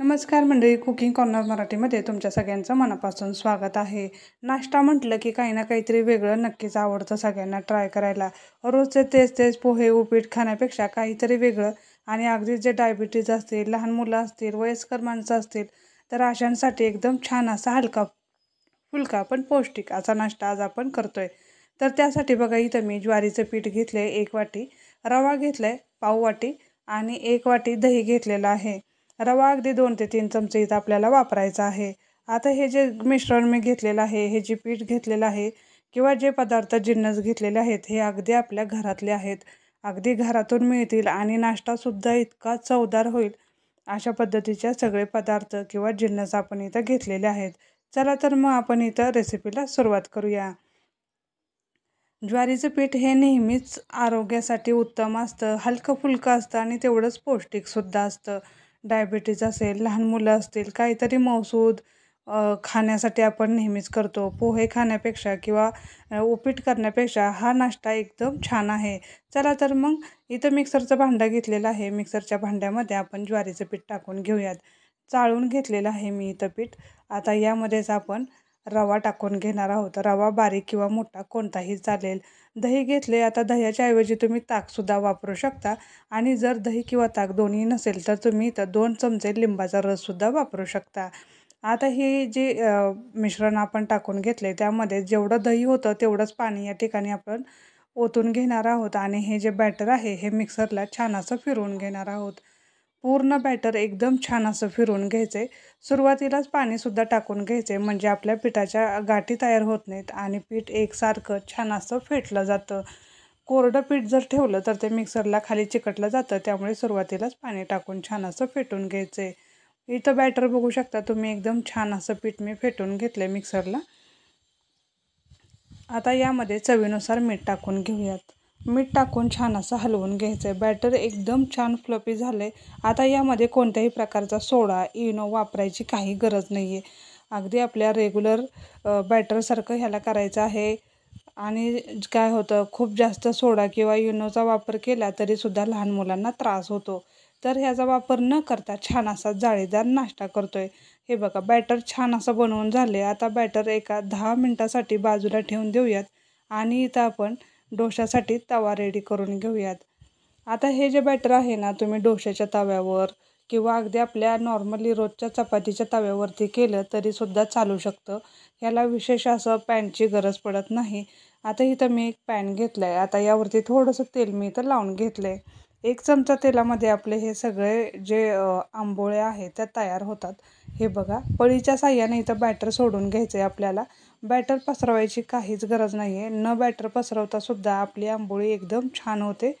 नमस्कार मंडळी cooking corner मराठीमध्ये तुमच्या सगळ्यांचं मनापासून स्वागत आहे नाश्ता म्हटलं की काही ना काहीतरी वेगळं नक्कीच आवडतं सगळ्यांना ट्राय करायला रोजचे तेच तेच पोहे उपीट खाण्यापेक्षा काहीतरी वेगळं आणि अगदी जे डायबिटीज असतील लहान मुलं असतील वयस्कर माणसं असतील तर अशांसाठी एकदम छान असा हलका फुलका पण पौष्टिक असा नाश्ता आज आपण करतोय तर त्यासाठी बघा इथं मी ज्वारीचं पीठ घेतलं आहे एक वाटी रवा घेतला आहे पाव वाटी आणि एक वाटी दही घेतलेलं आहे रवा अगदी दोन ते तीन चमचे इथं आपल्याला वापरायचा आहे आता हे जे मिश्रण मी घेतलेलं आहे हे जे पीठ घेतलेलं आहे किंवा जे पदार्थ जिन्नस घेतलेले आहेत हे अगदी आपल्या घरातले आहेत अगदी घरातून मिळतील आणि नाश्तासुद्धा इतका चवदार होईल अशा पद्धतीच्या सगळे पदार्थ किंवा जिन्नस आपण इथं घेतलेले आहेत चला तर मग आपण इथं रेसिपीला सुरुवात करूया ज्वारीचं पीठ हे नेहमीच आरोग्यासाठी उत्तम असतं हलकं फुलकं असतं आणि तेवढंच पौष्टिकसुद्धा असतं डायबिटीज असेल लहान मुलं असतील काहीतरी मौसूद खाण्यासाठी आपण नेहमीच करतो पोहे खाण्यापेक्षा किंवा उपीट करण्यापेक्षा हा नाश्ता एकदम छान आहे चला तर मग इथं मिक्सरचं भांडं घेतलेलं आहे मिक्सरच्या भांड्यामध्ये आपण ज्वारीचं पीठ टाकून घेऊयात चाळून घेतलेलं आहे मी इथं पीठ आता यामध्येच आपण रवा टाकून घेणार आहोत रवा बारीक किंवा मोठा कोणताही चालेल दही घेतले आता दह्याच्या ऐवजी तुम्ही ताकसुद्धा वापरू शकता आणि जर दही किंवा ताक दोन्ही नसेल तर तुम्ही इथं दोन चमचे लिंबाचा रससुद्धा वापरू शकता आता हे जे मिश्रण आपण टाकून घेतले त्यामध्ये जेवढं दही होतं तेवढंच पाणी या ठिकाणी आपण ओतून घेणार आहोत आणि हे जे बॅटर आहे हे मिक्सरला छान असं फिरवून घेणार आहोत पूर्ण बॅटर एकदम छान असं फिरवून घ्यायचं आहे सुरुवातीलाच पाणीसुद्धा टाकून घ्यायचे म्हणजे आपल्या पिठाच्या गाठी तयार होत नाहीत आणि पीठ एकसारखं छान असं फेटलं जातं कोरडं पीठ जर ठेवलं तर ते मिक्सरला खाली चिकटलं जातं त्यामुळे सुरुवातीलाच पाणी टाकून छान असं फेटून घ्यायचं आहे इथं बॅटर बघू शकता तुम्ही एकदम छान असं पीठ मी फेटून घेतलं मिक्सरला आता यामध्ये चवीनुसार मीठ टाकून घेऊयात मीठ टाकून छान असं हलवून घ्यायचं आहे बॅटर एकदम छान फ्लपी झालं आहे आता यामध्ये कोणत्याही प्रकारचा सोडा इनो वापरायची काही गरज नाही आहे अगदी आपल्या रेग्युलर बॅटरसारखं ह्याला करायचं आहे आणि काय होतं खूप जास्त सोडा किंवा इनोचा वापर केला तरीसुद्धा लहान मुलांना त्रास होतो तर ह्याचा वापर न करता छान असा जाळीदार नाश्ता करतो आहे हे बघा बॅटर छान असं बनवून झाले आता बॅटर एका दहा मिनटासाठी बाजूला ठेवून देऊयात आणि इथं आपण डोशासाठी तवा रेडी करून घेऊयात आता हे जे बॅटर आहे ना तुम्ही डोशाच्या तव्यावर किंवा अगदी आपल्या नॉर्मली रोजच्या चपातीच्या तव्यावरती केलं तरीसुद्धा चालू शकतं ह्याला विशेष असं पॅनची गरज पडत नाही आता इथं मी एक पॅन घेतला आहे आता यावरती थोडंसं तेल मी इथं लावून घेतलं आहे एक चमचा तेलामध्ये आपले हे सगळे जे आंबोळे आहेत त्या तयार होतात हे बघा पळीच्या साह्याने इथं बॅटर सोडून घ्यायचं आहे आपल्याला बॅटर पसरवायची काहीच गरज नाही आहे न बॅटर पसरवतासुद्धा आपली आंबोळी एकदम छान होते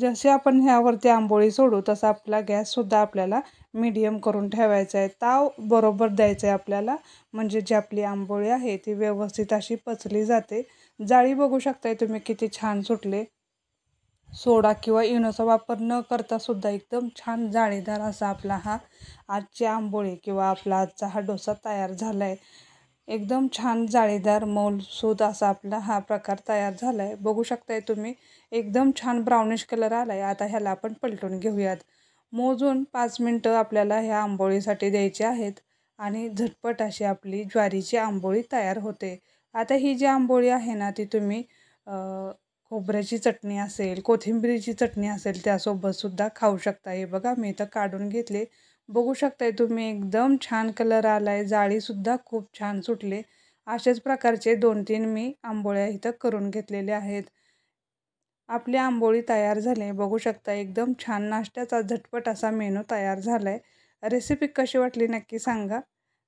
जसे आपण ह्यावरती आंबोळी सोडू तसा आपला गॅससुद्धा आपल्याला मीडियम करून ठेवायचा आहे ताव बरोबर द्यायचा आहे आपल्याला म्हणजे जी आपली आंबोळी आहे ती व्यवस्थित अशी पचली जाते जाळी बघू शकताय तुम्ही किती छान सुटले सोडा किंवा इनोचा वापर न करता सुद्धा एकदम छान जाळीदार असा आपला हा आजची आंबोळी किंवा आपला आजचा हा डोसा तयार झाला आहे एकदम छान जाळीदार मौलसूद असा आपला हा प्रकार तयार झाला आहे बघू शकताय तुम्ही एकदम छान ब्राउनिश कलर आला आहे आता ह्याला आपण पलटून घेऊयात मोजून पाच मिनटं आपल्याला ह्या आंबोळीसाठी द्यायची आहेत आणि झटपट अशी आपली ज्वारीची आंबोळी तयार होते आता ही जी आंबोळी आहे ना ती तुम्ही खोबऱ्याची चटणी असेल कोथिंबिरीची चटणी असेल त्यासोबतसुद्धा खाऊ शकता हे बघा मी इथं काढून घेतले बघू शकताय तुम्ही एकदम छान कलर आला आहे जाळीसुद्धा खूप छान सुटले अशाच प्रकारचे दोन तीन मी आंबोळ्या इथं करून घेतलेले आहेत आपली आंबोळी तयार झाले बघू शकता एकदम छान नाश्त्याचा झटपट असा मेनू तयार झाला आहे रेसिपी कशी वाटली नक्की सांगा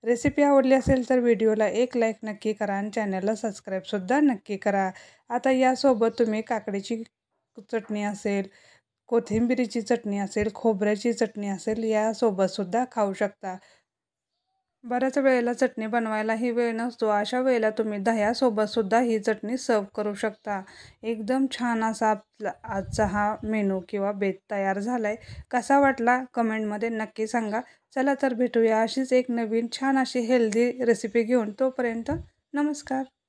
रेसिपी आवडली असेल तर व्हिडिओला एक लाईक नक्की करा आणि चॅनलला सबस्क्राईबसुद्धा नक्की करा आता यासोबत तुम्ही काकडीची चटणी असेल कोथिंबिरीची चटणी असेल खोबऱ्याची चटणी असेल यासोबतसुद्धा खाऊ शकता बऱ्याच वेळेला चटणी बनवायला ही वेळ नसतो अशा वेळेला तुम्ही दह्यासोबतसुद्धा ही चटणी सर्व करू शकता एकदम छान असा आपला आजचा हा मेनू किंवा बेत तयार झाला आहे कसा वाटला कमेंटमध्ये नक्की सांगा चला तर भेटूया अशीच एक नवीन छान अशी हेल्दी रेसिपी घेऊन तोपर्यंत नमस्कार